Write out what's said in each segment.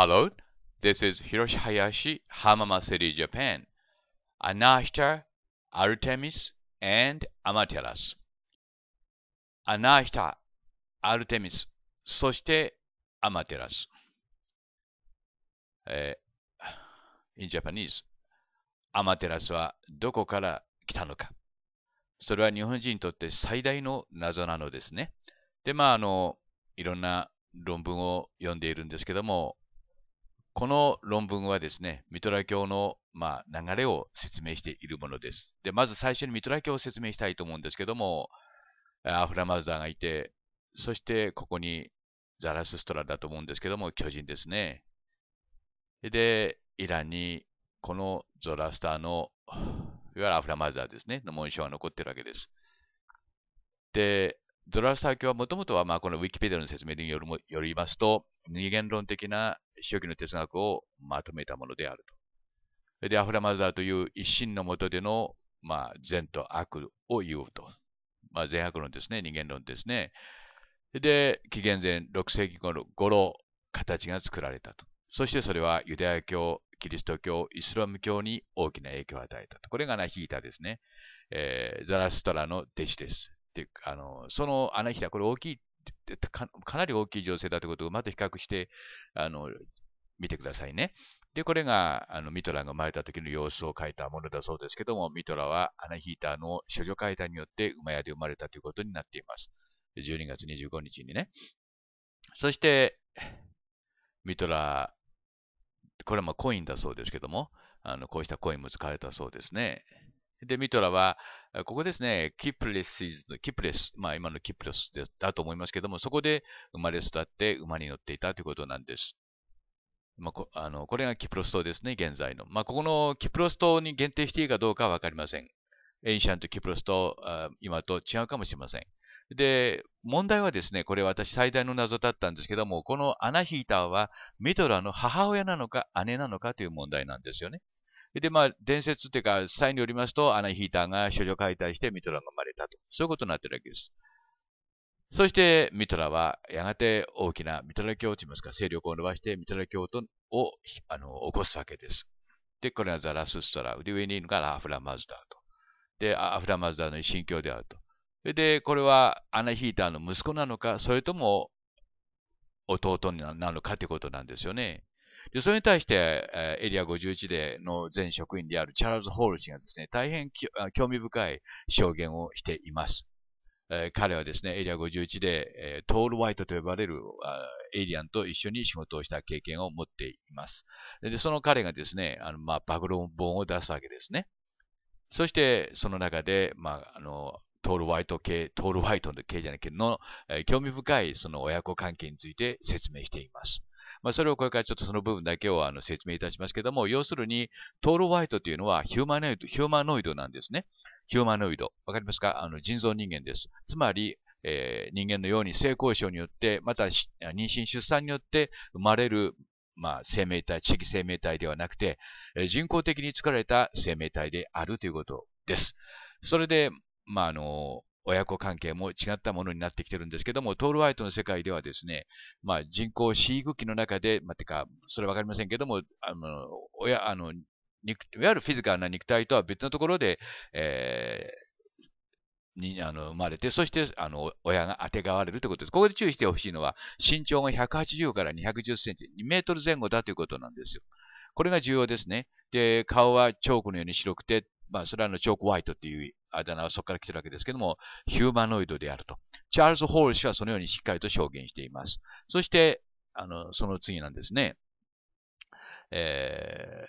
Hello, this is Hiroshi Hayashi, Hamama City, Japan. Anahita, Artemis, and Amaterasu. アナー Artemis, そして a アマテラス。えー、in Japanese、a a m アマテラスはどこから来たのか。それは日本人にとって最大の謎なのですね。で、まあ、あの、いろんな論文を読んでいるんですけども、この論文はですね、ミトラ教の、まあ、流れを説明しているものです。で、まず最初にミトラ教を説明したいと思うんですけども、アフラマザーがいて、そしてここにザラスストラだと思うんですけども、巨人ですね。で、イランにこのゾラスターの、いわゆるアフラマザーですね、の紋章が残ってるわけです。で、ゾラスター教はもともとは、まあ、このウィキペディアの説明によるもよりますと、二元論的な初期の哲学をまとめたものであると。で、アフラマザーという一心の下での、まあ、善と悪を言うと。まあ、善悪論ですね、二元論ですね。で、紀元前6世紀頃、形が作られたと。そしてそれはユダヤ教、キリスト教、イスラム教に大きな影響を与えたと。これがナヒータですね。えー、ザラストラの弟子です。ってあの、その穴ナヒはこれ大きいか、かなり大きい情勢だということをまた比較して、あの、見てくださいね。で、これが、あの、ミトラが生まれた時の様子を書いたものだそうですけども、ミトラはアナヒーターの処女解体によって馬屋で生まれたということになっています。12月25日にね。そして、ミトラ、これもコインだそうですけども、あのこうしたコインも使われたそうですね。で、ミトラは、ここですね、キプレス、キプレス、まあ今のキプレスだと思いますけども、そこで生まれ育って馬に乗っていたということなんです。まあ、こあのこれがキプロス島ですね、現在の。まあ、ここのキプロス島に限定していいかどうかはわかりません。エンシャントキプロス島、今と違うかもしれません。で、問題はですね、これ私最大の謎だったんですけども、このアナヒーターはミトラの母親なのか姉なのかという問題なんですよね。で、まあ、伝説というか、スタによりますと、アナヒーターが処女解体してミトラが生まれたと。そういうことになってるわけです。そして、ミトラは、やがて大きなミトラ教といいますか、勢力を伸ばしてミトラ教とをあの起こすわけです。で、これがザラスストラ。ウ。で、上にいるのがアフラマズダーと。で、アフラマズダーの神教であると。で、これはアナヒーターの息子なのか、それとも弟なのかということなんですよね。で、それに対して、えー、エリア51での全職員であるチャールズ・ホール氏がですね、大変興味深い証言をしています。えー、彼はですね、エリア51で、えー、トール・ワイトと呼ばれるエイリアンと一緒に仕事をした経験を持っています。で、その彼がですね、あのまあ、暴露本を出すわけですね。そして、その中で、まあ、あの、トール・ワイト系、トール・ワイト系じゃないけどえー、興味深いその親子関係について説明しています。まあ、それをこれからちょっとその部分だけをあの説明いたしますけども、要するに、トールワイトというのはヒューマノイド、ヒューマノイドなんですね。ヒューマノイド。わかりますかあの人造人間です。つまり、えー、人間のように性交渉によって、また妊娠出産によって生まれる、まあ、生命体、地域生命体ではなくて、えー、人工的に作られた生命体であるということです。それで、まあ、あの、親子関係も違ったものになってきてるんですけども、トール・ワイトの世界ではですね、まあ、人工飼育器の中で、まあ、てか、それは分かりませんけども、あの親あのいわゆるフィジカルな肉体とは別のところで、えーにあの生まれて、そしてあの親があてがわれるということです。ここで注意してほしいのは、身長が180から210センチ、2メートル前後だということなんですよ。これが重要ですね。で、顔はチョークのように白くて、まあ、それはあのチョークホワイトっていうあだ名はそこから来てるわけですけども、ヒューマノイドであると。チャールズ・ホール氏はそのようにしっかりと証言しています。そして、あの、その次なんですね。え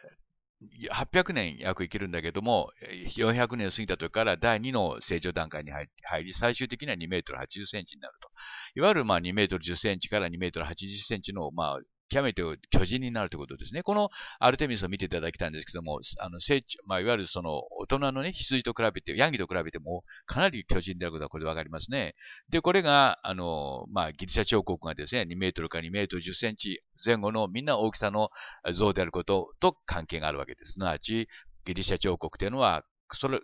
ー、800年約生きるんだけども、400年過ぎた時から第2の成長段階に入り、最終的には2メートル80センチになると。いわゆるまあ2メートル10センチから2メートル80センチのまあ極めて巨人になるということですね。このアルテミスを見ていただきたいんですけども、あの成長、まあ、いわゆるその大人のね、羊と比べて、ヤギと比べてもかなり巨人であることがこれでわかりますね。で、これが、あの、まあ、ギリシャ彫刻がですね、2メートルか2メートル10センチ前後のみんな大きさの像であることと関係があるわけです。すなわち、ギリシャ彫刻というのは、それ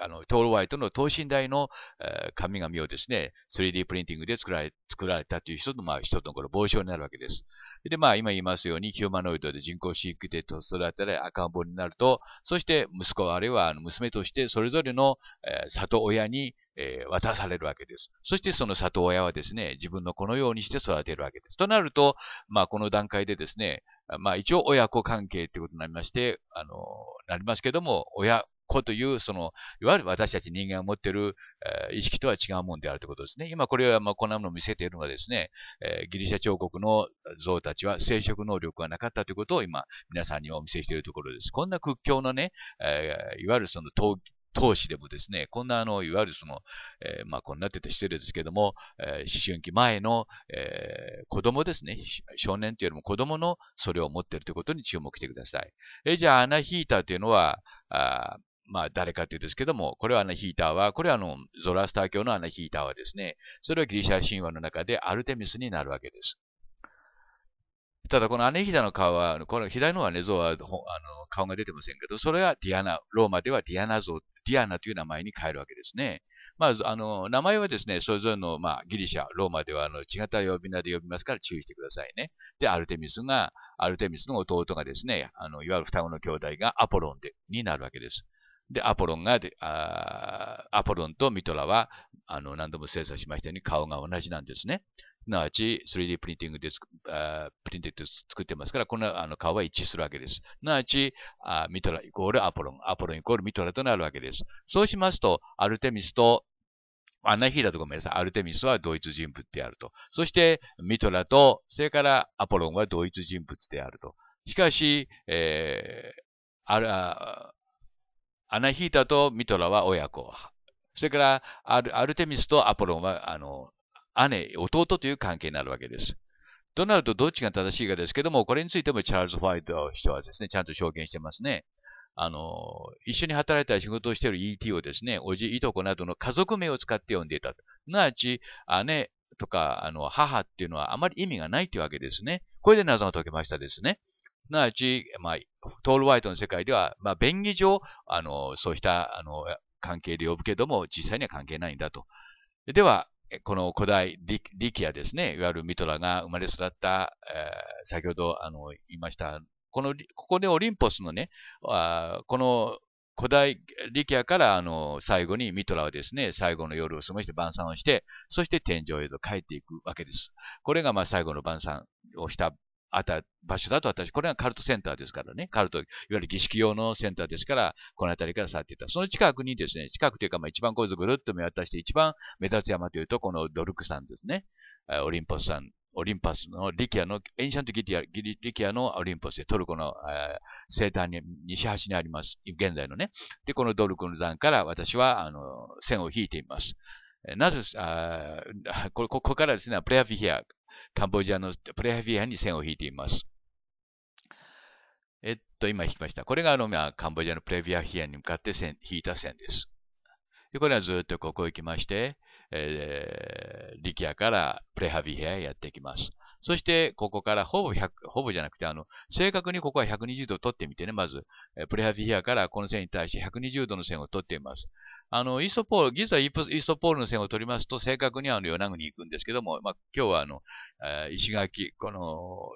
あの、トールワイトの等身大の、えー、紙をですね、3D プリンティングで作られ、作られたという人の、まあ、人のこの傍止になるわけです。で、まあ、今言いますように、ヒューマノイドで人工飼育で育てられ赤ん坊になると、そして息子あるいは娘としてそれぞれの、えー、里親に、えー、渡されるわけです。そしてその里親はですね、自分のこのようにして育てるわけです。となると、まあ、この段階でですね、まあ、一応親子関係ということになりまして、あの、なりますけども、親、個という、その、いわゆる私たち人間が持っている、えー、意識とは違うもんであるということですね。今これは、まあ、こんなものを見せているのはですね、えー、ギリシャ彫刻の像たちは生殖能力がなかったということを今、皆さんにお見せしているところです。こんな屈強のね、えー、いわゆるその闘投でもですね、こんなあの、いわゆるその、えー、まあ、こんなってて失礼ですけども、えー、思春期前の、えー、子供ですね、少年というよりも子供のそれを持っているということに注目してください。えー、じゃあ、アナヒーターというのは、あまあ、誰かというですけども、これはアナヒーターは、これはあの、ゾラスター教のアナヒーターはですね、それはギリシャ神話の中でアルテミスになるわけです。ただ、このアネヒダの顔は、この左のはね、像はあの顔が出てませんけど、それはディアナ、ローマではディアナ像、ディアナという名前に変えるわけですね。まあ、あの、名前はですね、それぞれの、まあ、ギリシャ、ローマではあの違った呼び名で呼びますから注意してくださいね。で、アルテミスが、アルテミスの弟がですね、あのいわゆる双子の兄弟がアポロンでになるわけです。で、アポロンが、アポロンとミトラは、あの、何度も精査しましたように顔が同じなんですね。すなわち、3D プリンティングでプリンテッド作ってますから、このあの顔は一致するわけです。すなわち、ミトライコールアポロン、アポロンイコールミトラとなるわけです。そうしますと、アルテミスとアナヒーラとごめんなさい。アルテミスは同一人物であると。そして、ミトラと、それからアポロンは同一人物であると。しかし、えー、あら、アナヒータとミトラは親子。それからアル、アルテミスとアポロンは、あの、姉、弟という関係になるわけです。となると、どっちが正しいかですけども、これについてもチャールズ・ホワイトはですね、ちゃんと証言してますね。あの、一緒に働いた仕事をしている ET をですね、おじ、いとこなどの家族名を使って呼んでいた。すなわち、姉とか、あの、母っていうのはあまり意味がないというわけですね。これで謎が解けましたですね。すなわち、まあ、トール・ワイトの世界では、まあ、便宜上、あの、そうしたあの関係で呼ぶけども、実際には関係ないんだと。では、この古代リキアですね、いわゆるミトラが生まれ育った、えー、先ほどあの言いました、この、ここでオリンポスのね、あこの古代リキアからあの最後にミトラはですね、最後の夜を過ごして晩餐をして、そして天井へと帰っていくわけです。これがまあ最後の晩餐をしたあった場所だと私、これはカルトセンターですからね、カルト、いわゆる儀式用のセンターですから、この辺りから去っていった。その近くにですね、近くというか、まあ、一番こいつぐるっと見渡して、一番目立つ山というと、このドルク山ですね、オリンポス山オリンパスのリキアの、エンシャントギリィリキアのオリンパスでトルコの、西端に、西端にあります。現在のね。で、このドルクの山から私は、あの、線を引いています。なぜ、あこここからですね、プレアフィヒア、カンボジアのプレハビアに線を引いています。えっと、今引きました。これがあの、まあ、カンボジアのプレビアヒアに向かって線引いた線です。でこれはずっとここ行きまして、えー、リキアからプレハビヘアへやっていきます。そして、ここからほぼ100、ほぼじゃなくて、あの、正確にここは120度取ってみてね、まず、プレハビヒアからこの線に対して120度の線を取っています。あの、イソポール、実はイイソポールの線を取りますと、正確にあの、与那国に行くんですけども、まあ、今日はあの、石垣、この、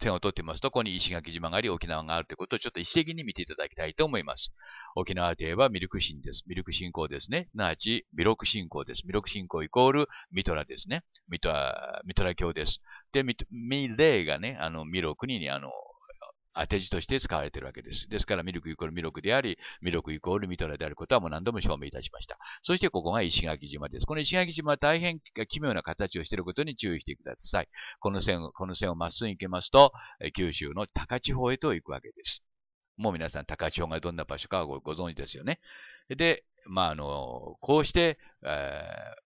点を取っていますと、ここに石垣島があり、沖縄があるということをちょっと一石に見ていただきたいと思います。沖縄といえばミルクシンです。ミルク信仰ですね。なあち、ミルク信仰です。ミルク信仰イコールミトラですね。ミトラ、ミトラ教です。で、ミレイがね、あの、ミロクに、あの、当て字として使われているわけです。ですから、ミルクイコールミロクであり、ミロクイコールミトラであることはもう何度も証明いたしました。そして、ここが石垣島です。この石垣島は大変奇妙な形をしていることに注意してください。この線を、この線をまっすぐ行けますと、九州の高千穂へと行くわけです。もう皆さん、高千穂がどんな場所かご存知ですよね。で、まあ、あの、こうして、えー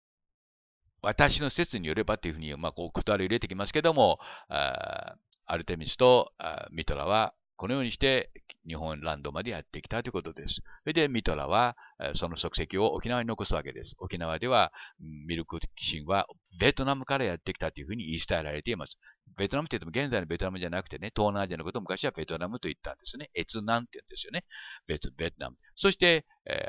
私の説によればというふうに、まあ、こう、断り入れてきますけども、アルテミスとミトラはこのようにして日本ランドまでやってきたということです。それでミトラはその足跡を沖縄に残すわけです。沖縄ではミルクキシンはベトナムからやってきたというふうに言い伝えられています。ベトナムって言っても現在のベトナムじゃなくてね、東南アジアのことを昔はベトナムと言ったんですね。越南って言うんですよね。別、ベトナム。そして、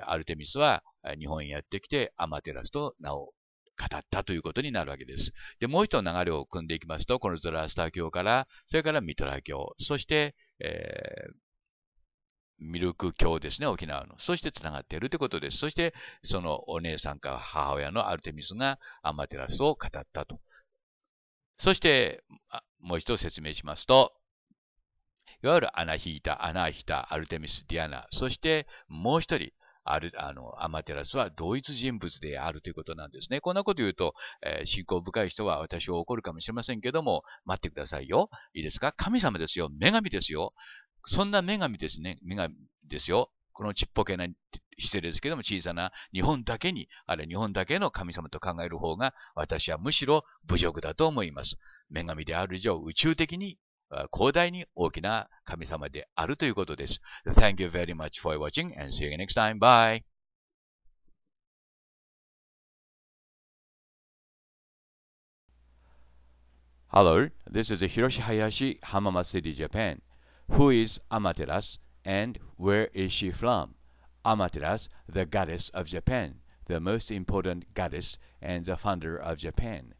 アルテミスは日本へやってきてアマテラスと名を語ったということになるわけです。で、もう一度流れを組んでいきますと、このゾラスター教から、それからミトラ教、そして、えー、ミルク教ですね、沖縄の。そしてつながっているということです。そして、そのお姉さんか母親のアルテミスがアマテラスを語ったと。そして、もう一度説明しますと、いわゆるアナヒータ、アナヒタ、アルテミス、ディアナ、そしてもう一人、ある、あの、アマテラスは同一人物であるということなんですね。こんなこと言うと、えー、信仰深い人は私を怒るかもしれませんけども、待ってくださいよ。いいですか神様ですよ。女神ですよ。そんな女神ですね。女神ですよ。このちっぽけな、失礼ですけども、小さな日本だけに、ある日本だけの神様と考える方が、私はむしろ侮辱だと思います。女神である以上、宇宙的に Uh, Thank you very much for watching and see you next time. Bye! Hello, this is Hiroshi Hayashi, Hamama City, Japan. Who is Amaterasu and where is she from? Amaterasu, the goddess of Japan, the most important goddess and the founder of Japan.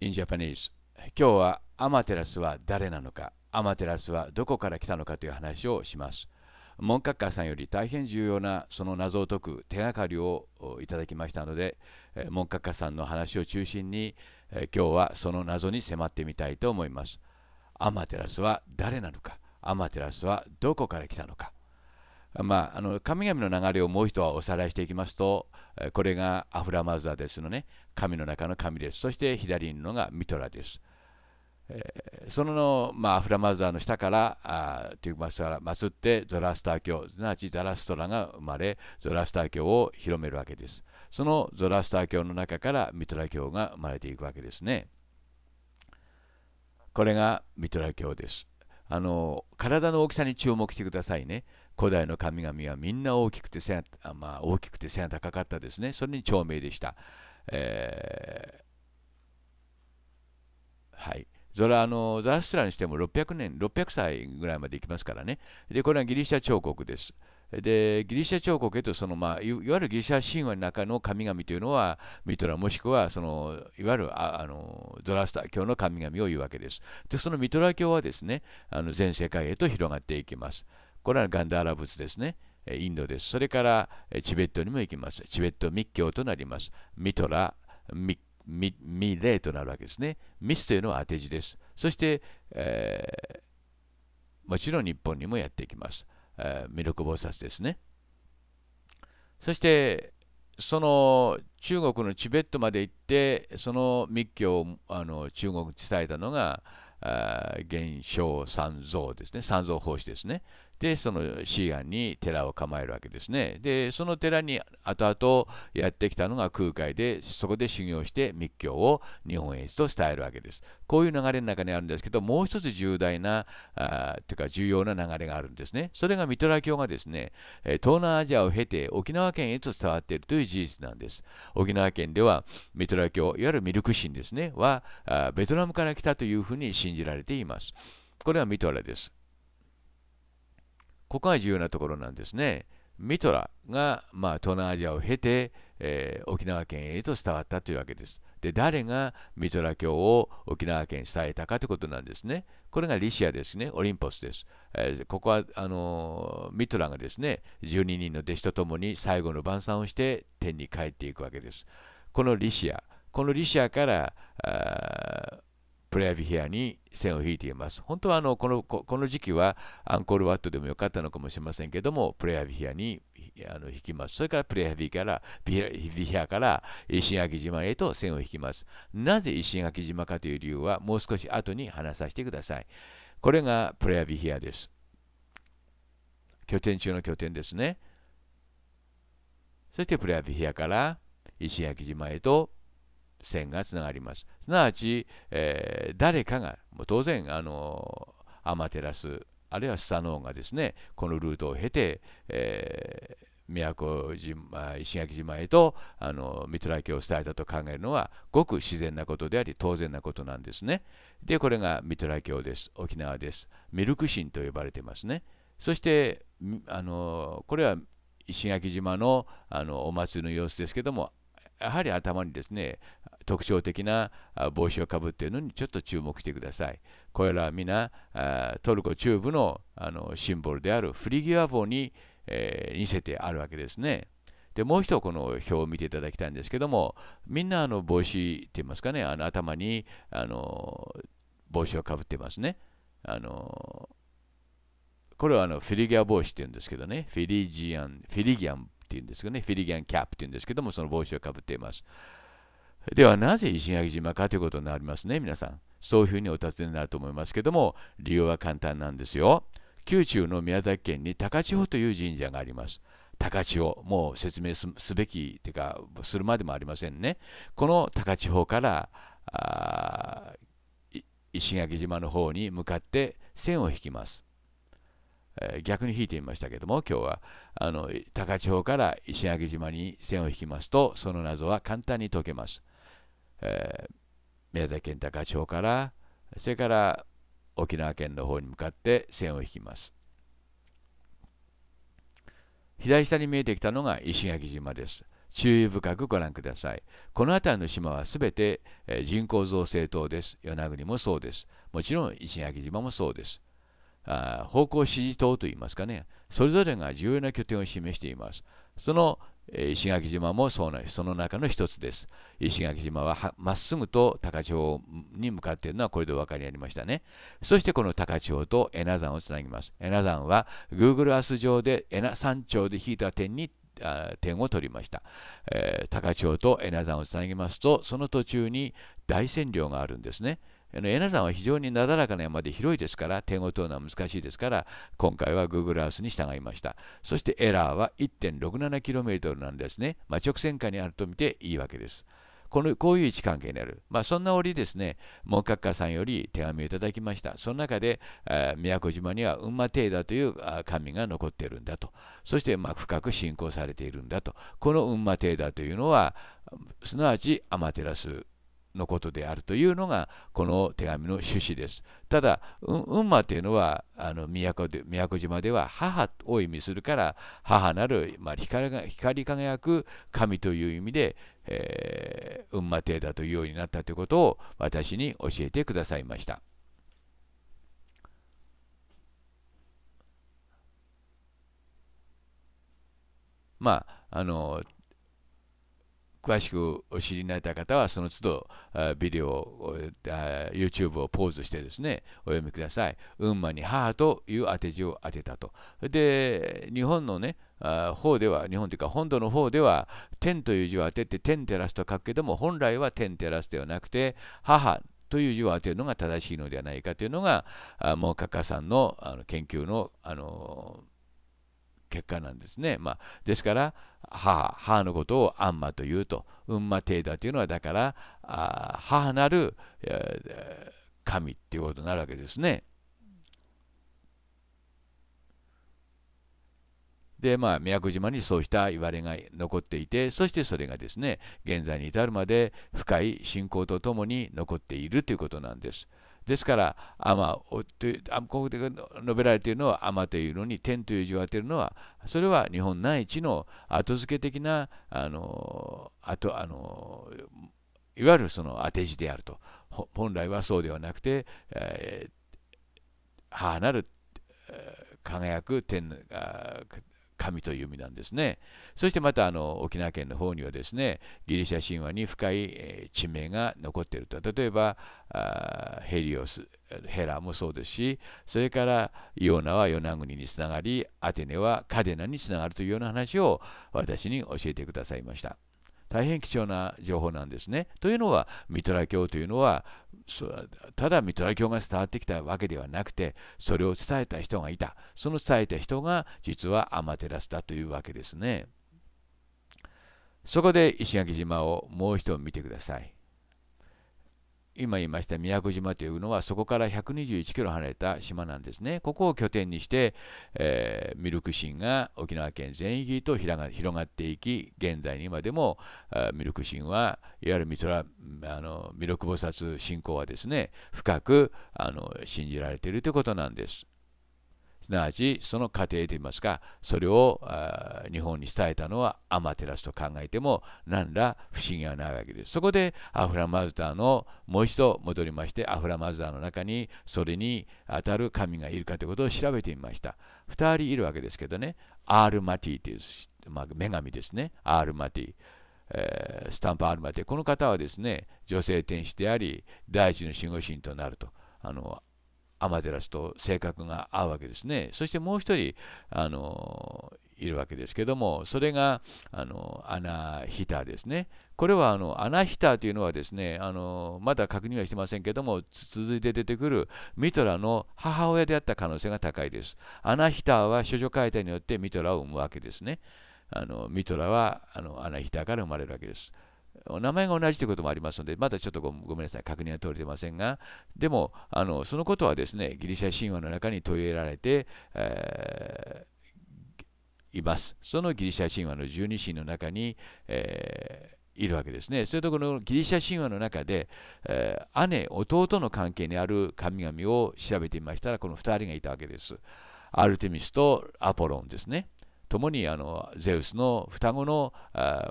In Japanese, 今日はアマテラスは誰なのかアマテラスはどこから来たのかという話をします文閣下さんより大変重要なその謎を解く手がかりをいただきましたので文閣下さんの話を中心に今日はその謎に迫ってみたいと思いますアマテラスは誰なのかアマテラスはどこから来たのかまあ、あの神々の流れをもう一度おさらいしていきますとこれがアフラマザーですのね神の中の神ですそして左にいるのがミトラですそのまあ、フラマザーの下からあ祀ってゾラスター教すなわちザラストラが生まれゾラスター教を広めるわけですそのゾラスター教の中からミトラ教が生まれていくわけですねこれがミトラ教ですあの体の大きさに注目してくださいね古代の神々はみんな大きくて背が、まあ、大きくて背が高かったですねそれに長命でした、えー、はいそれはあのザラストラにしても600年600歳ぐらいまでいきますからねでこれはギリシャ彫刻ですでギリシャ彫刻へとその、まあ、いわゆるギリシャ神話の中の神々というのはミトラもしくはそのいわゆるあのゾラスタ教の神々を言うわけです。でそのミトラ教はですねあの全世界へと広がっていきます。これはガンダーラ仏ですね。インドです。それからチベットにも行きます。チベット密教となります。ミトラ、密未みとなるわけですね。ミスというのは当て字です。そして、えー、もちろん日本にもやっていきます。えー、弥菩薩ですね。そして、その中国のチベットまで行ってその密教をあの中国に伝えたのが元正三蔵ですね三蔵法師ですねでそのシーガンに寺を構えるわけですねでその寺に後々やってきたのが空海でそこで修行して密教を日本へと伝えるわけですこういう流れの中にあるんですけどもう一つ重大なあというか重要な流れがあるんですねそれがミトラ教がですね東南アジアを経て沖縄県へと伝わっているという事実なんです沖縄県ではミトラ教いわゆるミルク神ですねはベトナムから来たというふうに信じられていますこれはミトラですここが重要なところなんですね。ミトラが、まあ、東南アジアを経て、えー、沖縄県へと伝わったというわけです。で、誰がミトラ教を沖縄県に伝えたかということなんですね。これがリシアですね、オリンポスです。えー、ここはあのー、ミトラがですね、12人の弟子と共に最後の晩餐をして天に帰っていくわけです。このリシア、このリシアから、プレアビヒアに線を引いています。本当はあのこのこの時期はアンコールワットでもよかったのかもしれませんけども、プレアビヒアにあの引きます。それからプレアビヒアからビヒアから石垣島へと線を引きます。なぜ石垣島かという理由はもう少し後に話させてください。これがプレアビヒアです。拠点中の拠点ですね。そしてプレアビヒアから石垣島へと線がつながります。すなわち、えー、誰かが、もう当然、あのアマテラス、あるいはスサノオがですね、このルートを経て、えー宮古島石垣島へとあのミトラ教を伝えたと考えるのはごく自然なことであり当然なことなんですね。でこれがミトラ教です沖縄です。ミルク神と呼ばれてますね。そしてあのこれは石垣島のあのお祭りの様子ですけどもやはり頭にですね特徴的な帽子をかぶっているのにちょっと注目してください。これらは皆トルコ中部のあのシンボルであるフリギュア帽に、えー、似せてあるわけですね。でもう一度この表を見ていただきたいんですけどもみんなあの帽子って言いますかねあの頭にあの帽子をかぶってますね。あのこれはあのフィリギア帽子って言うんですけどねフィリジアンフィリギアンって言うんですけどねフィリギアンキャップって言うんですけどもその帽子をかぶっています。ではなぜ石垣島かということになりますね皆さんそういうふうにお尋ねになると思いますけども理由は簡単なんですよ宮中の宮崎県に高千穂という神社があります高千穂もう説明すべきというかするまでもありませんねこの高千穂から石垣島の方に向かって線を引きます逆に引いてみましたけども今日はあの高千穂から石垣島に線を引きますとその謎は簡単に解けますえー、宮崎県高千穂からそれから沖縄県の方に向かって線を引きます左下に見えてきたのが石垣島です注意深くご覧くださいこの辺りの島はすべて人口造成島です与那国もそうですもちろん石垣島もそうですあ方向指示島といいますかねそれぞれが重要な拠点を示していますその石垣島もそうなその中の一つです。石垣島はまっすぐと高千穂に向かっているのはこれでお分かりになりましたね。そしてこの高千穂と恵那山をつなぎます。恵那山は Google Earth 上で恵那山頂で引いた点に点を取りました、えー、高千穂と恵那山をつなぎますとその途中に大山稜があるんですねエナ山は非常になだらかな山で広いですから、点を取るのは難しいですから、今回は Google Earth に従いました。そしてエラーは 1.67km なんですね。まあ、直線下にあると見ていいわけです。このこういう位置関係にある。まあ、そんな折ですね、文閣下さんより手紙をいただきました。その中で、えー、宮古島には運馬帝だという神が残っているんだと。そして、まあ、深く信仰されているんだと。この運馬帝だというのは、すなわちアマテラスのことであるというのがこの手紙の趣旨です。ただ、運馬というのはあの宮古で宮古島では母を意味するから母なる、まあ、光が光り輝く神という意味で、えー、運馬帝だというようになったということを私に教えてくださいました。まああの詳しくお知りになった方は、その都度ビデオ、YouTube をポーズしてですね、お読みください。運馬に母という当て字を当てたと。で、日本のね、方では、日本というか本土の方では、天という字を当てて、天照らすと書くけども、本来は天照らすではなくて、母という字を当てるのが正しいのではないかというのが、もうカカさんのあの研究の、あのー結果なんですね。まあ、ですから母母のことをアンマというとウンマテーダというのはだからあ母なる、えー、神っていうことになるわけですね。でまあ宮古島にそうしたいわれが残っていてそしてそれがですね現在に至るまで深い信仰とともに残っているということなんです。ですから、アマという、ここで述べられているのは、アマというのに、天という字を当てるのは、それは日本内地の後付け的な、あの、あと、あの、いわゆるその当て字であると。本来はそうではなくて、えー、母なる、えー、輝く天、神という意味なんですね。そしてまたあの沖縄県の方にはですねギリシャ神話に深い、え地名が残っていると例えばヘリオスヘラもそうですしそれからイオナはヨナ国につながりアテネはカデナにつながるというような話を私に教えてくださいました。大変貴重な情報なんですね。というのはミトラ教というのはただミトラ教が伝わってきたわけではなくてそれを伝えた人がいたその伝えた人が実はアマテラスだというわけですね。そこで石垣島をもう一度見てください。今言いました宮古島というのはそこから121キロ離れた島なんですね。ここを拠点にして、えー、ミルクシンが沖縄県全域と広がっていき現在に今でもミルクシンはいわゆるミトラあの弥勒菩薩信仰はですね深くあの信じられているということなんです。すなわちその過程といいますかそれを日本に伝えたのはアマテラスと考えても何ら不思議はないわけですそこでアフラマズダーのもう一度戻りましてアフラマズダーの中にそれにあたる神がいるかということを調べてみました2人いるわけですけどねアールマティという、まあ、女神ですねアールマティスタンプアルマティこの方はですね女性天使であり第一の守護神となるとあのアマテラスと性格が合うわけですね。そしてもう一人、あのいるわけですけども、それがあのアナヒターですね。これはあのアナヒターというのはですね、あのまだ確認はしてませんけども、続いて出てくるミトラの母親であった可能性が高いです。アナヒターは処女解体によってミトラを生むわけですね。あのミトラはあのアナヒタから生まれるわけです。お名前が同じということもありますので、まだちょっとごめんなさい、確認は取れてませんが、でも、あのそのことはですね、ギリシャ神話の中に取り入れられて、えー、います。そのギリシャ神話の十二神の中に、えー、いるわけですね。それとこのギリシャ神話の中で、えー、姉、弟の関係にある神々を調べてみましたら、この2人がいたわけです。アルテミスとアポロンですね。共にあのゼウスの双子の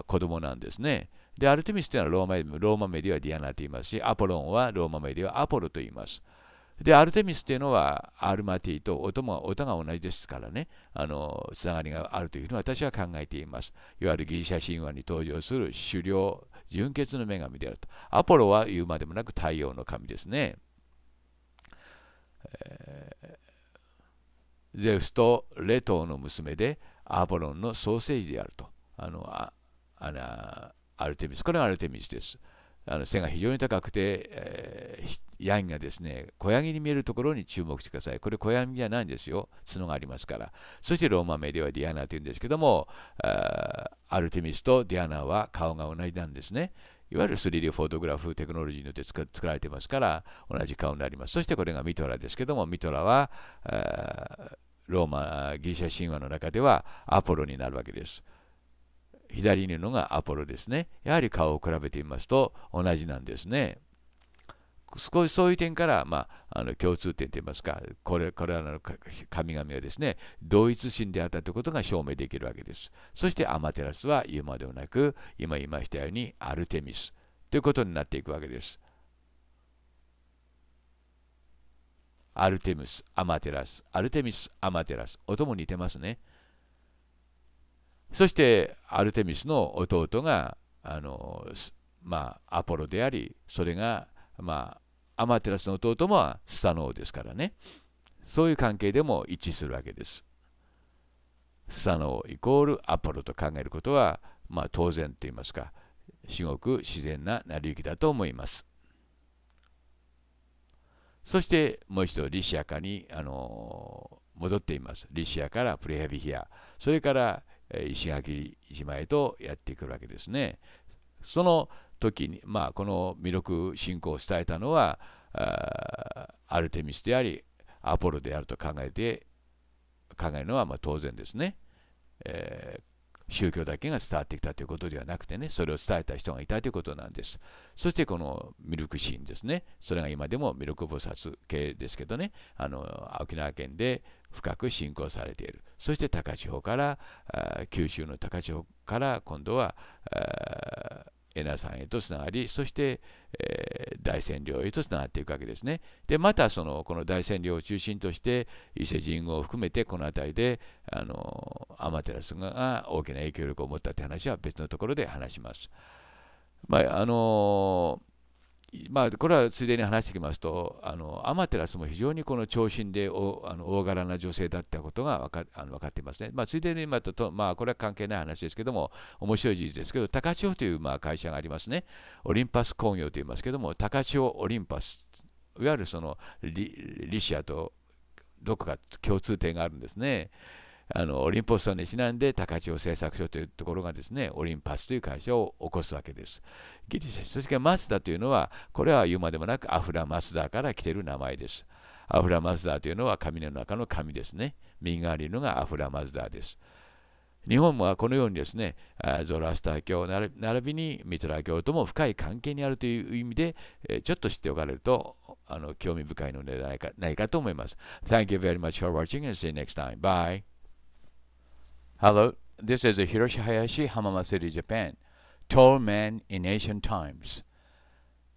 子供なんですね。で、アルテミスというのはローマメディア、ローマメディアはディアナと言いますし、アポロンはローマメディアはアポロと言います。で、アルテミスというのはアルマティと音も音が同じですからね、あの、つながりがあるというふうに私は考えています。いわゆるギリシャ神話に登場する狩猟、純血の女神であると。アポロは言うまでもなく太陽の神ですね。えー、ゼウスとレトウの娘でアポロンのソーセージであると。あのああアルテミス。これはアルテミスです。あの背が非常に高くて、えー、ヤギがですね、小ヤギに見えるところに注目してください。これ小ヤギじゃないんですよ。角がありますから。そしてローマ名ではディアナというんですけども、アルテミスとディアナは顔が同じなんですね。いわゆる 3D フォトグラフテクノロジーによって作られてますから、同じ顔になります。そしてこれがミトラですけども、ミトラは、ローマ、ギリシャ神話の中ではアポロになるわけです。左にいるのがアポロですね。やはり顔を比べてみますと同じなんですね。少しそういう点から、まあ、あの共通点といいますかこれこれらの神々はですね同一神であったということが証明できるわけですそしてアマテラスは言うまでもなく今言いましたようにアルテミスということになっていくわけですアルテミスアマテラスアルテミスアマテラス音も似てますねそしてアルテミスの弟があの、まあ、アポロでありそれが、まあ、アマテラスの弟もスサノオですからねそういう関係でも一致するわけです。スサノオイコールアポロと考えることは、まあ、当然といいますか至極自然な成り行きだと思います。そしてもう一度リシアカに、あの戻っています。リシアからプレヘビヒアそれから石垣島へとやってくるわけですね。その時に、まあ、この魅力信仰を伝えたのはアルテミスでありアポロであると考えて考えるのはま当然ですね。えー、宗教だけが伝わってきたということではなくてね、それを伝えた人がいたということなんです。そしてこのミルクシーンですね、それが今でもミルク菩薩系ですけどね、あの沖縄県で深く信仰されている。そして高千穂から、九州の高千穂から今度は、エナさんへとつながり、そして、えー、大仙陵へとつながっていくわけですね。で、またそのこの大仙陵を中心として伊勢神宮を含めてこの辺りであのラスが大きな影響力を持ったって話は別のところで話します。まあ、あのまあ、これはついでに話してきますとあのアマテラスも非常にこの長身であの大柄な女性だったことが分かあの分かっていますね、まあ、ついでにまたと、まあ、これは関係ない話ですけども面白い事実ですけど高千穂というまあ会社がありますねオリンパス工業といいますけども高千穂オリンパスいわゆるそのリシアとどこか共通点があるんですね。あのオリンポスさんにちなんで高千穂製作所というところがですねオリンパスという会社を起こすわけですギリシャそしてマスダというのはこれは言うまでもなくアフラ・マスダから来ている名前ですアフラ・マスダというのは神の中の神ですね右側にいるのがアフラ・マスダです日本はこのようにですねゾロアスター教並びにミトラ教とも深い関係にあるという意味でちょっと知っておかれるとあの興味深いのではないかないかと思います。Thank you very much for watching and see you next time. Bye. Hello, this is Hiroshi Hayashi, Hamamatsu, Japan. Tall men in ancient times.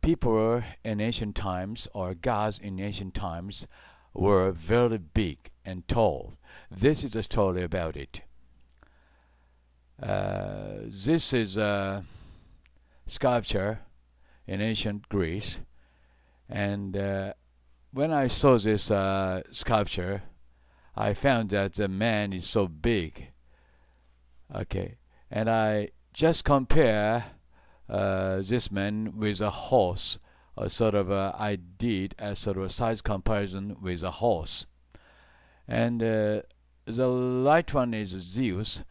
People in ancient times, or gods in ancient times, were very big and tall. This is a story about it. Uh, this is a sculpture in ancient Greece, and uh, when I saw this uh, sculpture, I found that the man is so big okay and I just compare uh, this man with a horse a sort of a, I did a sort of a size comparison with a horse and uh, the light one is Zeus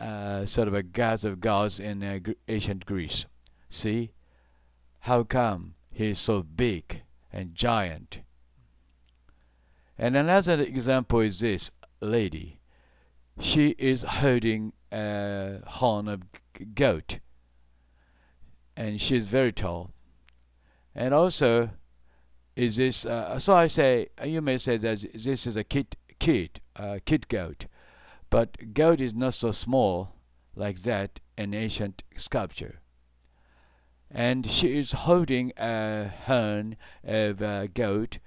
uh, sort of a god of gods in uh, ancient Greece see how come he is so big and giant and another example is this lady she is holding a uh, horn of goat and she's very tall and also is this uh, so i say you may say that this is a kid kid uh, kid goat but goat is not so small like that in ancient sculpture and she is holding a horn of a goat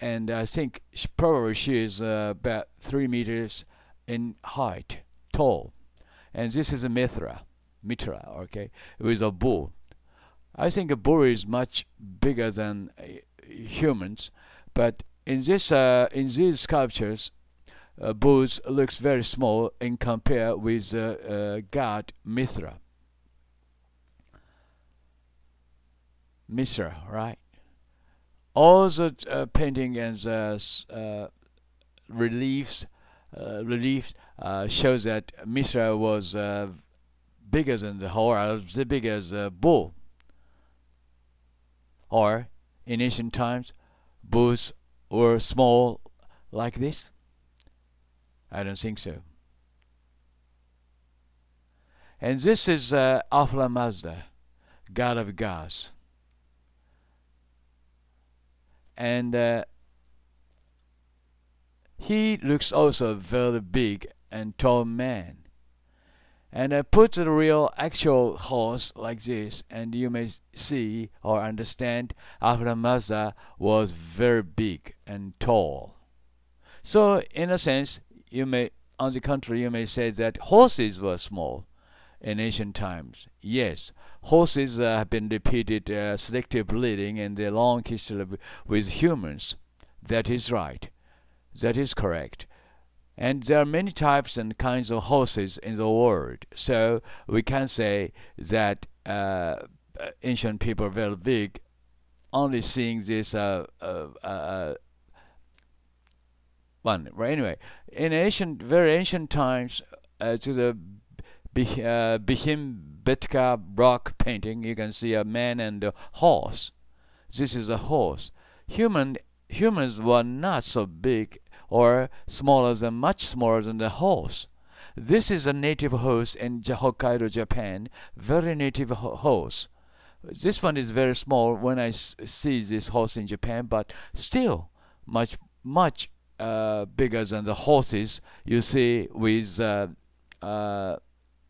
and i think she, probably she is uh, about three meters in height tall. And this is a Mithra, Mithra, okay, with a bull. I think a bull is much bigger than uh, humans, but in this uh, in these sculptures, uh, bulls looks very small in compare with uh, uh, god Mithra. Mithra, right? All the uh, painting and the reliefs uh, relief uh, shows that Mithra was uh, bigger than the whole, as big as a bull. Or in ancient times, bulls were small like this? I don't think so. And this is uh, Afla Mazda, god of gods. And uh, he looks also a very big and tall man. And I put a real actual horse like this and you may see or understand Ahura was very big and tall. So in a sense, you may, on the contrary, you may say that horses were small in ancient times. Yes, horses uh, have been repeated uh, selective breeding in the long history of, with humans. That is right. That is correct. And there are many types and kinds of horses in the world. So we can say that uh, ancient people were big, only seeing this uh, uh, uh, uh one. But anyway, in ancient, very ancient times, uh, to the Bihim Betka rock painting, you can see a man and a horse. This is a horse. Human humans were not so big or smaller than much smaller than the horse. This is a native horse in Hokkaido, Japan, very native ho horse. This one is very small when I see this horse in Japan, but still much, much uh, bigger than the horses you see with uh, uh,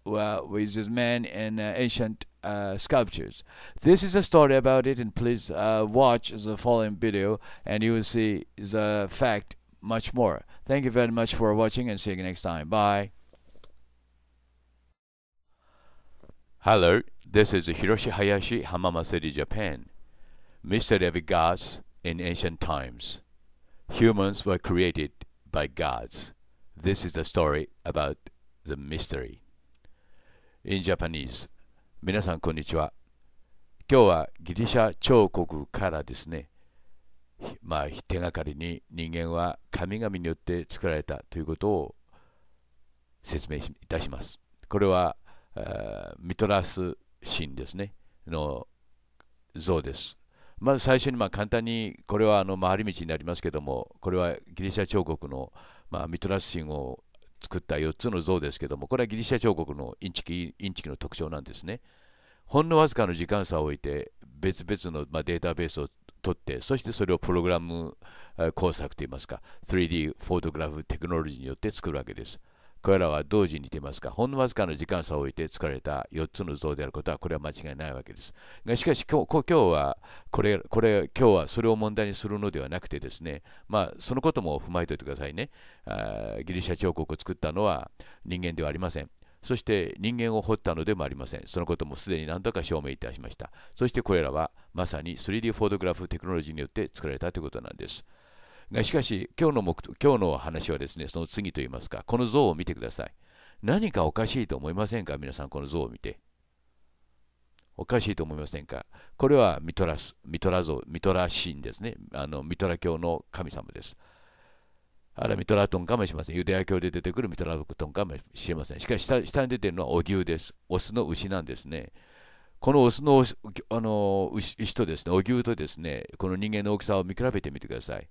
well, with this man in uh, ancient uh, sculptures. This is a story about it, and please uh, watch the following video, and you will see the fact much more. Thank you very much for watching and see you next time. Bye. Hello, this is Hiroshi Hayashi, Hamama Japan. Mystery of gods in ancient times. Humans were created by gods. This is the story about the mystery. In Japanese, 皆さんこんにちは。今日はギリシャ彫刻からですね。まあ、手がかりに人間は神々によって作られたということを説明いたします。これはミトラス神ですねの像です。まず最初にまあ簡単にこれはあの回り道になりますけどもこれはギリシャ彫刻のまあミトラス神を作った4つの像ですけどもこれはギリシャ彫刻のインチキインチキの特徴なんですね。ほんのわずかの時間差を置いて別々のまデータベースを取って、そしてそれをプログラム工作といいますか、3D フォトグラフテクノロジーによって作るわけです。これらは同時に出ますかほんのわずかの時間差を置いて作られた4つの像であることは、これは間違いないわけです。がしかし今日、今日は、これ、これ、今日はそれを問題にするのではなくてですね、まあ、そのことも踏まえておいてくださいね。あギリシャ彫刻を作ったのは人間ではありません。そして人間を掘ったのでもありません。そのこともすでに何度か証明いたしました。そしてこれらはまさに 3D フォトグラフテクノロジーによって作られたということなんです。がしかし今日の目今日の話はですね、その次といいますか、この像を見てください。何かおかしいと思いませんか皆さん、この像を見て。おかしいと思いませんかこれはミトラス、ミトラ像、ミトラ神ですね。あのミトラ教の神様です。あれミトラトンかもしれません。ユダヤ教で出てくるミトラトンかもしれません。しかし下下に出てるのはお牛です。オスの牛なんですね。このオスのあの牛とですね、お牛とですね、この人間の大きさを見比べてみてください。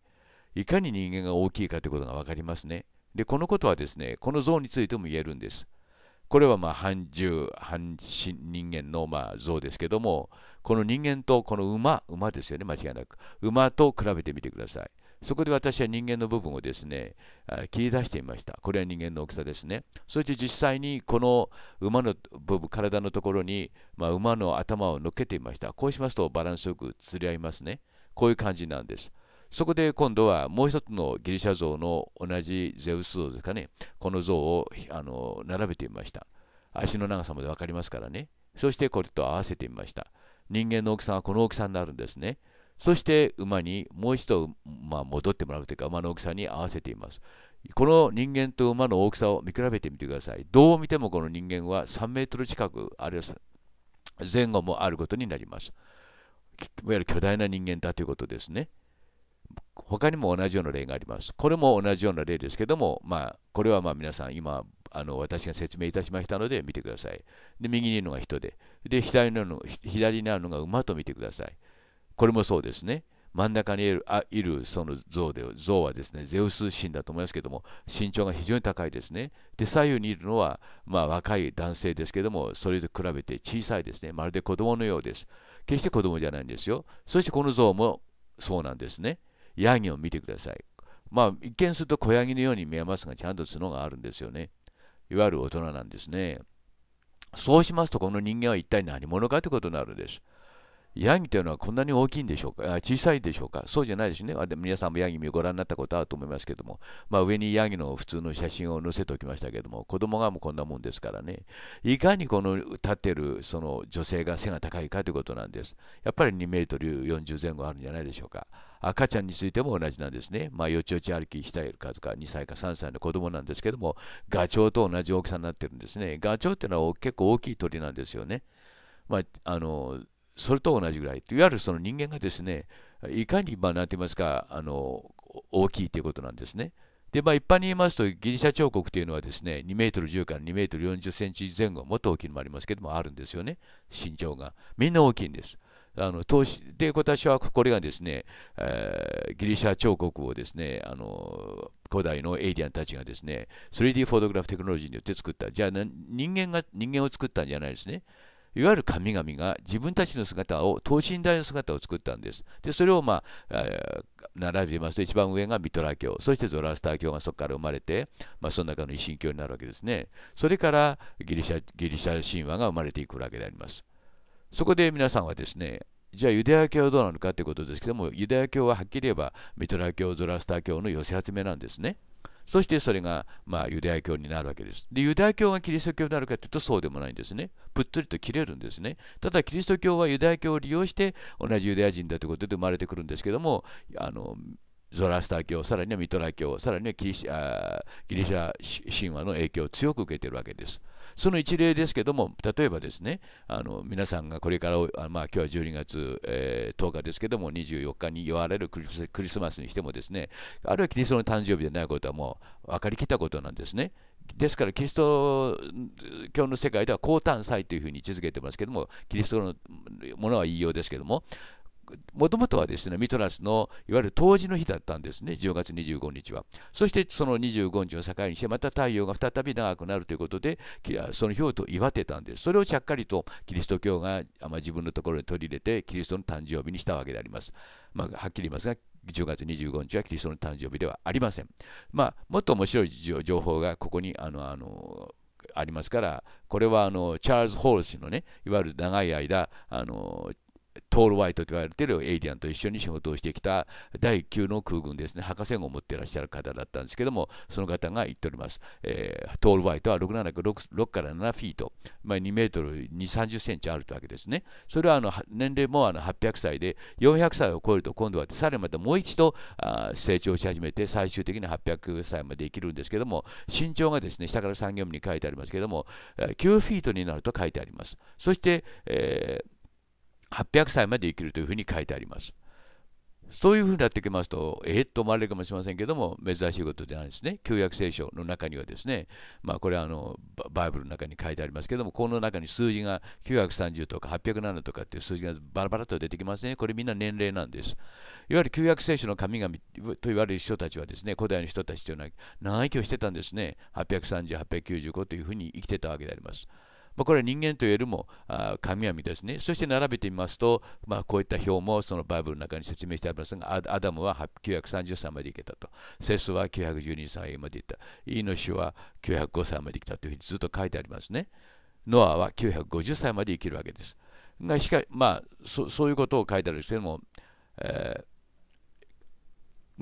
いかに人間が大きいかということが分かりますね。で、このことはですね、この像についても言えるんです。これはまあ半獣、半身人間のま像ですけども、この人間とこの馬、馬ですよね、間違いなく。馬と比べてみてください。そこで私は人間の部分をですね切り出してみましたこれは人間の大きさですねそして実際にこの馬の部分体のところに、まあ、馬の頭を乗っけてみましたこうしますとバランスよく釣り合いますねこういう感じなんですそこで今度はもう一つのギリシャ像の同じゼウス像ですかねこの像をあの並べてみました足の長さまで分かりますからねそしてこれと合わせてみました人間の大きさはこの大きさになるんですね。そして馬にもう一度、まあ、戻ってもらうというか馬の大きさに合わせています。この人間と馬の大きさを見比べてみてください。どう見てもこの人間は3メートル近く、あるいは前後もあることになります。いわゆる巨大な人間だということですね。他にも同じような例があります。これも同じような例ですけども、まあ、これはまあ皆さん今あの私が説明いたしましたので見てください。で右にいるのが人で、で左の左にあるのが馬と見てください。これもそうですね。真ん中にいるあいるその像で像はですねゼウス神だと思いますけども身長が非常に高いですねで左右にいるのは、まあ、若い男性ですけどもそれと比べて小さいですねまるで子供のようです決して子供じゃないんですよそしてこの像もそうなんですねヤギを見てくださいまあ一見すると子ヤギのように見えますがちゃんと角があるんですよねいわゆる大人なんですねそうしますとこの人間は一体何者かということになるんですヤギというのはこんなに大きいんでしょうか小さいでしょうかそうじゃないですね。あで皆さんもヤギ見ご覧になったことあると思いますけども、まあ、上にヤギの普通の写真を載せておきましたけども、子供がもうこんなもんですからね、いかにこの立ってるその女性が背が高いかということなんです。やっぱり2メートル40前後あるんじゃないでしょうか。赤ちゃんについても同じなんですね。まあ、よちよち歩きしたいかとか、2歳か3歳の子供なんですけども、ガチョウと同じ大きさになってるんですね。ガチョウっていうのは結構大きい鳥なんですよね。まあ、あのそれと同じぐらいいわゆるその人間がですねいかにまあて言いますかあの大きいということなんですね。でまあ、一般に言いますとギリシャ彫刻というのはですね2メートル10から2メートル40センチ前後もっと大きいのもありますけどもあるんですよね身長がみんな大きいんですあの投資で私はこれがですね、えー、ギリシャ彫刻をですねあの古代のエイリアンたちがですね 3D フォトグラフテクノロジーによって作ったじゃあ人間が人間を作ったんじゃないですねいわゆる神々が自分たちの姿を等身大の姿を作ったんです。でそれを、まあ、並べますと一番上がミトラ教そしてゾラスター教がそこから生まれて、まあ、その中の一神教になるわけですね。それからギリシャギリシャ神話が生まれていくわけであります。そこで皆さんはですねじゃあユダヤ教はどうなのかということですけどもユダヤ教ははっきり言えばミトラ教ゾラスター教の寄せ集めなんですね。そしてそれが、まあ、ユダヤ教になるわけです。で、ユダヤ教がキリスト教になるかというとそうでもないんですね。ぷっつりと切れるんですね。ただ、キリスト教はユダヤ教を利用して同じユダヤ人だということで生まれてくるんですけども、あのゾラスター教、さらにはミトラ教、さらにはキリシキリシャ神話の影響を強く受けているわけです。その一例ですけども、例えばですね、あの皆さんがこれから、あまあ、今日は12月、えー、10日ですけども、24日に言われるクリスマスにしてもですね、あるいはキリストの誕生日でないことはもう分かりきったことなんですね。ですから、キリスト教の世界では、高誕祭というふうに位置づけてますけども、キリストのものは言いようですけども、もともとはですね、ミトラスのいわゆる冬至の日だったんですね、10月25日は。そしてその25日を境にして、また太陽が再び長くなるということで、その日を祝ってたんです。それをちゃっかりとキリスト教が自分のところに取り入れて、キリストの誕生日にしたわけであります。まあ、はっきり言いますが、10月25日はキリストの誕生日ではありません。まあ、もっと面白い情報がここにあのあのありますから、これはあのチャールズ・ホール氏のね、いわゆる長い間、あのトール・ワイトと言われているエイリアンと一緒に仕事をしてきた第9の空軍ですね、博士号を持っていらっしゃる方だったんですけども、その方が言っております。えー、トール・ワイトは6 6から7フィート、まあ、2メートル2、30センチあるというわけですね。それはあの年齢もあの800歳で、400歳を超えると今度はさらにまたもう一度あ成長し始めて、最終的に800歳まで生きるんですけども、身長がですね、下から3行目に書いてありますけども、9フィートになると書いてあります。そして、えー800歳まで生きるというふうに書いてあります。そういうふうになってきますと、えー、っと思われるかもしれませんけども、珍しいことじゃないですね。旧約聖書の中にはですね、まあ、これはあのバイブルの中に書いてありますけども、この中に数字が930とか807とかっていう数字がバラバラと出てきますね。これみんな年齢なんです。いわゆる旧約聖書の神々と言われる人たちはですね、古代の人たちというのは長生きをしてたんですね。830、895というふうに生きてたわけであります。まあ、これは人間というよりも神々ですね。そして並べてみますと、まあ、こういった表もそのバイブルの中に説明してありますが、アダムは930歳まで生けたと。セスは912歳まで行った。イノシは905歳まで生きたというふうにずっと書いてありますね。ノアは950歳まで生きるわけです。がしかまあそ、そういうことを書いてあるんですけども、えー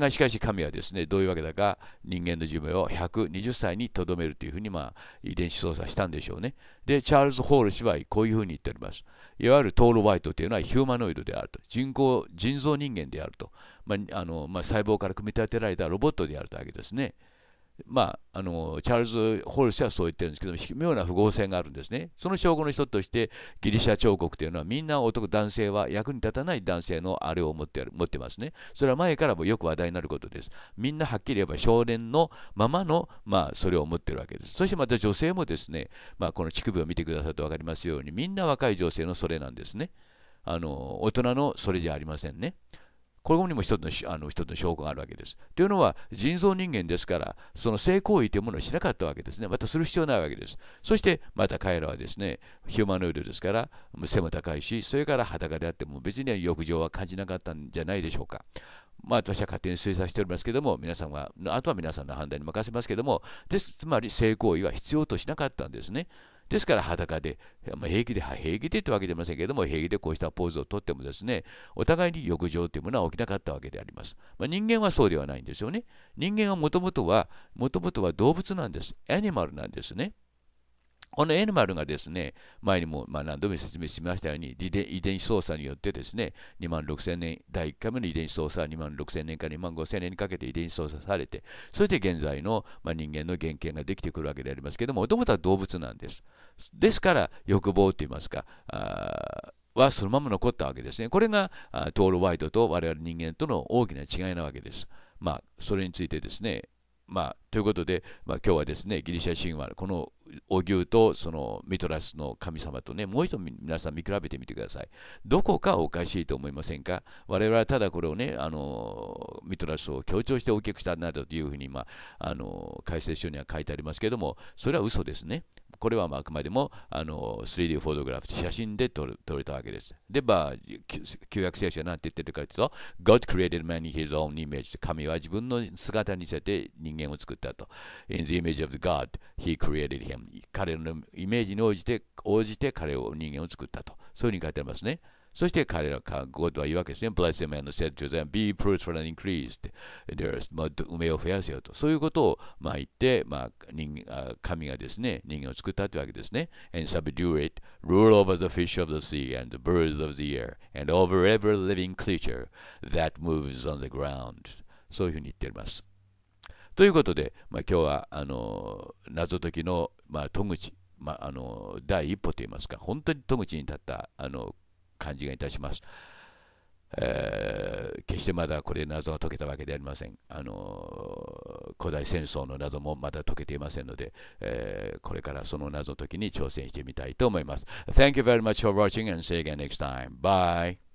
がしかし神はですねどういうわけだか人間の寿命を120歳にとどめるというふうにまあ遺伝子操作したんでしょうねでチャールズ・ホール氏はこういうふうに言っておりますいわゆるトール・ワイトというのはヒューマノイドであると人工人造人間であると、まあのまあ、細胞から組み立てられたロボットであるというわけですね。まあ、あのチャールズ・ホルスはそう言ってるんですけど妙な符号性があるんですねその証拠の一つとしてギリシャ彫刻というのはみんな男男性は役に立たない男性のあれを持って持ってますねそれは前からもよく話題になることですみんなはっきり言えば少年のままの、まあ、それを持ってるわけですそしてまた女性もですね、まあ、この乳首を見てくださると分かりますようにみんな若い女性のそれなんですねあの大人のそれじゃありませんねこれにも一つのあの一つの証拠があるわけです。というのは人造人間ですからその性行為というものをしなかったわけですね。またする必要ないわけです。そしてまた彼らはですねヒューマノイドですから背も高いしそれから裸であっても別に浴場は感じなかったんじゃないでしょうか。まあ、私は勝手に推察しておりますけども、皆さんは、あとは皆さんの判断に任せますけども、ですつまり性行為は必要としなかったんですね。ですから裸で、ま平気で、平気でというわけでありませんけれども、平気でこうしたポーズをとってもですね、お互いに浴場というものは起きなかったわけであります。まあ、人間はそうではないんですよね。人間はもともとは、もともとは動物なんです。アニマルなんですね。この N 丸がですね、前にもま何度も説明しましたように、遺伝子操作によってですね、2万6000年、第1回目の遺伝子操作は2万6000年から2万5000年にかけて遺伝子操作されて、そして現在の、ま人間の原型ができてくるわけでありますけども、もともとは動物なんです。ですから、欲望といいますか、あはそのまま残ったわけですね。これがトール・ワイドと我々人間との大きな違いなわけです。まあ、それについてですね、まあ、ということで、まあ、今日はですね、ギリシャ神話、このお牛とそのミトラスの神様とね、もう一度皆さん見比べてみてください。どこかおかしいと思いませんか我々はただこれをね、あのミトラスを強調しておきしたなどというふうに、まあ、あの解説書には書いてありますけども、それは嘘ですね。これはあくまでもあの 3D フォトグラフ、写真で撮れたわけです。で、まあ、旧約聖書は何て言ってるかというと、God created man in his own image. 神は自分の姿にせて人間を作ったと。In the image of God, he created him. 彼のイメージに応じて応じて彼を人間を作ったとそういうふうに書いてありますねそして彼らはゴッドは言うわけですね。Bless them and said to them, be fruitful and increase the earth. まあ、梅を増やせよと。そういうことを、まあ、言って、まあ人、神がですね、人間を作ったというわけですね。And subdue it, rule over the fish of the sea and the birds of the air and over every living creature that moves on the ground. そういうふうに言っております。ということで、まあ、今日はあの謎解きの、まあ、戸口、まあ、あの第一歩といいますか本当に戸口に立ったあの感じがいたします。えー、決してまだこれ謎は解けたわけではありません。あの古代戦争の謎もまだ解けていませんので、えー、これからその謎解きに挑戦してみたいと思います。Thank you very much for watching and see you again next time. Bye!